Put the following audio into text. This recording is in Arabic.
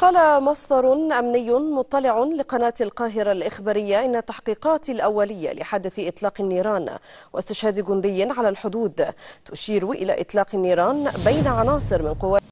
قال مصدر أمني مطلع لقناة القاهرة الإخبارية إن التحقيقات الأولية لحدث إطلاق النيران واستشهاد جندي على الحدود تشير إلى إطلاق النيران بين عناصر من قوات